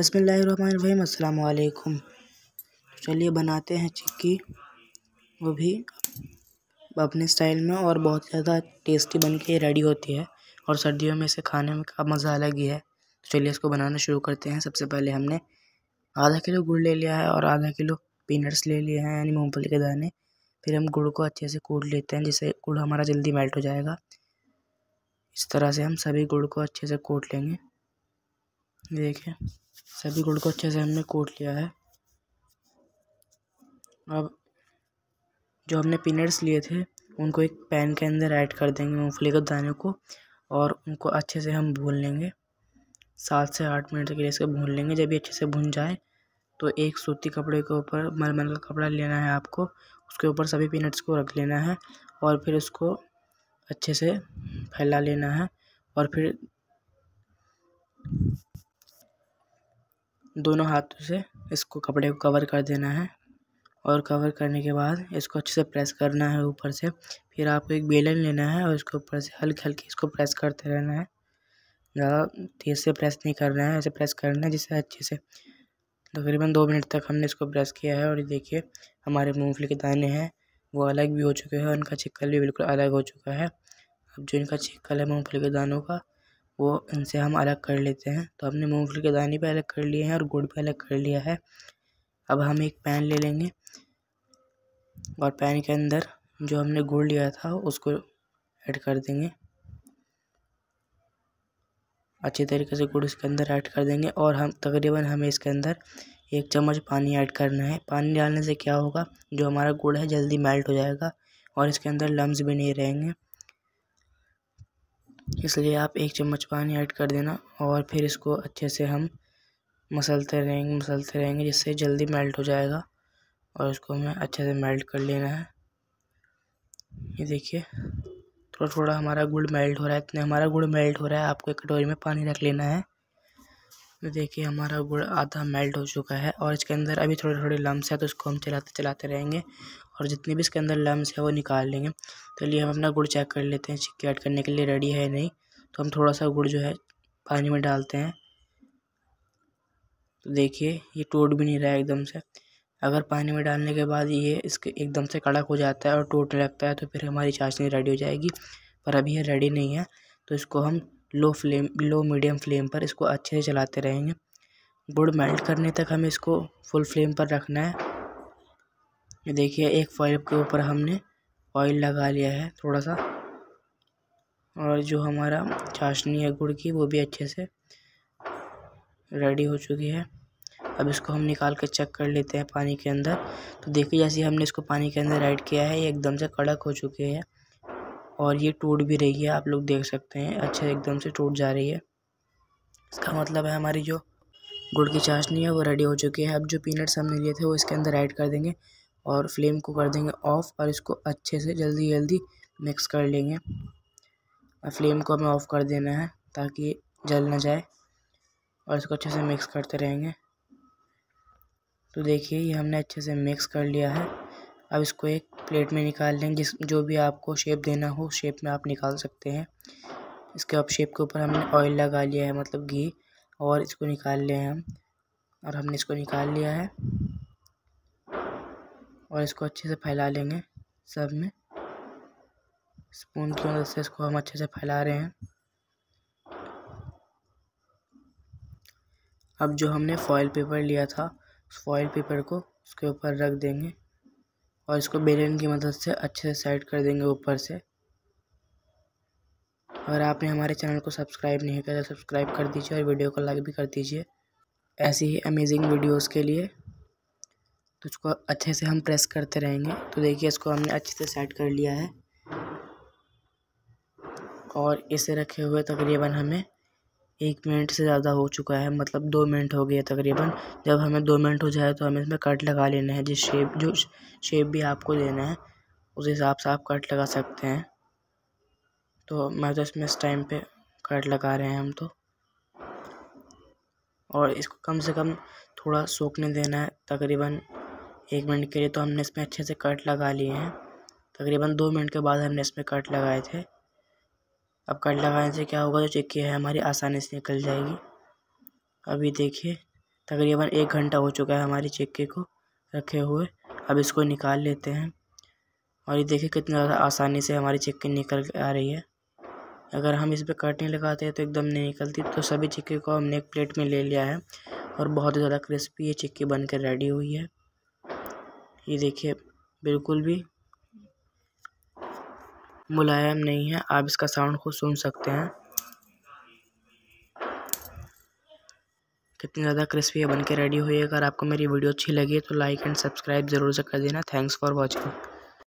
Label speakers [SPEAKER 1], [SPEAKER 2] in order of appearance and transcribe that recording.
[SPEAKER 1] बसमीम अल्लाम चलिए बनाते हैं चिक्की वो भी अपने स्टाइल में और बहुत ज़्यादा टेस्टी बन के रेडी होती है और सर्दियों में इसे खाने में का मज़ा अलग ही है तो चलिए इसको बनाना शुरू करते हैं सबसे पहले हमने आधा किलो गुड़ ले लिया है और आधा किलो पीनट्स ले लिए हैं यानी मूँगफली के दाने फिर हम गुड़ को अच्छे से कूट लेते हैं जिससे गुड़ हमारा जल्दी मेल्ट हो जाएगा इस तरह से हम सभी गुड़ को अच्छे से कूट लेंगे देखिए सभी गुड़ को अच्छे से हमने कोट लिया है अब जो हमने पीनट्स लिए थे उनको एक पैन के अंदर ऐड कर देंगे मूँगफली के दाने को और उनको अच्छे से हम भून लेंगे सात से आठ मिनट के लिए इसको भून लेंगे जब ये अच्छे से भून जाए तो एक सूती कपड़े के ऊपर मलमल का कपड़ा लेना है आपको उसके ऊपर सभी पीनट्स को रख लेना है और फिर उसको अच्छे से फैला लेना है और फिर दोनों हाथों से इसको कपड़े को कवर कर देना है और कवर करने के बाद इसको अच्छे से प्रेस करना है ऊपर से फिर आपको एक बेलन लेना है और इसको ऊपर से हल्के हल्के इसको प्रेस करते रहना है ज़्यादा तेज़ से प्रेस नहीं करना है ऐसे प्रेस करना है जिससे अच्छे से तकरीबन दो मिनट तक हमने इसको प्रेस किया है और ये देखिए हमारे मूँगफली के दाने हैं वो अलग भी हो चुके हैं उनका छिक्कल भी बिल्कुल अलग हो चुका है अब जो इनका छिक्कल है मूँगफली के दानों का वो इनसे हम अलग कर लेते हैं तो हमने मूंगफली के दाने भी अलग कर लिए हैं और गुड़ भी अलग कर लिया है अब हम एक पैन ले लेंगे और पैन के अंदर जो हमने गुड़ लिया था उसको ऐड कर देंगे अच्छे तरीके से गुड़ इसके अंदर ऐड कर देंगे और हम तकरीबन हमें इसके अंदर एक चम्मच पानी ऐड करना है पानी डालने से क्या होगा जो हमारा गुड़ है जल्दी मेल्ट हो जाएगा और इसके अंदर लम्स भी नहीं रहेंगे इसलिए आप एक चम्मच पानी ऐड कर देना और फिर इसको अच्छे से हम मसलते रहेंगे मसलते रहेंगे जिससे जल्दी मेल्ट हो जाएगा और इसको हमें अच्छे से मेल्ट कर लेना है ये देखिए थोड़ा थोड़ा हमारा गुड़ मेल्ट हो रहा है इतने हमारा गुड़ मेल्ट हो रहा है आपको एक कटोरी में पानी रख लेना है ये देखिए हमारा गुड़ आधा मेल्ट हो चुका है और इसके अंदर अभी थोड़े थोड़े लम्स है तो इसको हम चलाते चलाते रहेंगे और जितने भी इसके अंदर लम्स है वो निकाल लेंगे चलिए हम अपना गुड़ चेक कर लेते हैं सिक्के ऐड करने के लिए रेडी है नहीं तो हम थोड़ा सा गुड़ जो है पानी में डालते हैं तो देखिए ये टूट भी नहीं रहा एकदम से अगर पानी में डालने के बाद ये इसके एकदम से कड़क हो जाता है और टूटने लगता है तो फिर हमारी चाशनी रेडी हो जाएगी पर अभी ये रेडी नहीं है तो इसको हम low flame low medium flame पर इसको अच्छे से चलाते रहेंगे गुड़ मेल्ट करने तक हमें इसको फुल फ्लेम पर रखना है देखिए एक फॉइल के ऊपर हमने ऑयल लगा लिया है थोड़ा सा और जो हमारा चाशनी है गुड़ की वो भी अच्छे से रेडी हो चुकी है अब इसको हम निकाल कर चेक कर लेते हैं पानी के अंदर तो देखिए जैसे हमने इसको पानी के अंदर ऐड किया है ये एकदम से कड़क हो चुकी है और ये टूट भी रही है आप लोग देख सकते हैं अच्छे एकदम से टूट जा रही है इसका मतलब है हमारी जो गुड़ की चाशनी है वो रेडी हो चुकी है अब जो पीनट्स हमने लिए थे वो इसके अंदर ऐड कर देंगे और फ्लेम को कर देंगे ऑफ़ और इसको अच्छे से जल्दी जल्दी मिक्स कर लेंगे और फ्लेम को हमें ऑफ़ कर देना है ताकि जल ना जाए और इसको अच्छे से मिक्स करते रहेंगे तो देखिए ये हमने अच्छे से मिक्स कर लिया है अब इसको एक प्लेट में निकाल लें जिस जो भी आपको शेप देना हो शेप में आप निकाल सकते हैं इसके अब शेप के ऊपर हमने ऑयल लगा लिया है मतलब घी और इसको निकाल लें हम और हमने इसको निकाल लिया है और इसको अच्छे से फैला लेंगे सब में स्पून की मदद से इसको हम अच्छे से फैला रहे हैं अब जो हमने फॉइल पेपर लिया था उस फॉइल पेपर को उसके ऊपर रख देंगे और इसको बेलन की मदद से अच्छे से सेट कर देंगे ऊपर से अगर आपने हमारे चैनल को सब्सक्राइब नहीं तो सब्सक्राइब कर दीजिए और वीडियो को लाइक भी कर दीजिए ऐसी ही अमेजिंग वीडियोस के लिए तो इसको अच्छे से हम प्रेस करते रहेंगे तो देखिए इसको हमने अच्छे से सेट कर लिया है और इसे रखे हुए तकरीबन हमें एक मिनट से ज़्यादा हो चुका है मतलब दो मिनट हो गया तकरीबन जब हमें दो मिनट हो जाए तो हमें इसमें कट लगा लेना है जिस शेप जो शेप भी आपको देना है उस हिसाब से आप कट लगा सकते हैं तो मैं तो इसमें इस टाइम पे कट लगा रहे हैं हम तो और इसको कम से कम थोड़ा सूखने देना है तकरीबन एक मिनट के लिए तो हमने इसमें अच्छे से कट लगा लिए हैं तकरीबन दो मिनट के बाद हमने इसमें कट लगाए थे अब कट लगाने से क्या होगा जो चिक्की है हमारी आसानी से निकल जाएगी अभी देखिए तकरीबन एक घंटा हो चुका है हमारी चिक्की को रखे हुए अब इसको निकाल लेते हैं और ये देखिए कितनी ज़्यादा आसानी से हमारी चिक्की निकल आ रही है अगर हम इस पर कट नहीं लगाते तो एकदम नहीं निकलती तो सभी चिक्की को हमने एक प्लेट में ले लिया है और बहुत ही ज़्यादा क्रिस्पी ये चिक्की बनकर रेडी हुई है ये देखिए बिल्कुल भी मुलायम नहीं है आप इसका साउंड खुद सुन सकते हैं कितनी ज़्यादा क्रिस्पी है बनके रेडी हुई है अगर आपको मेरी वीडियो अच्छी लगी है तो लाइक एंड सब्सक्राइब ज़रूर से कर देना थैंक्स फॉर वॉचिंग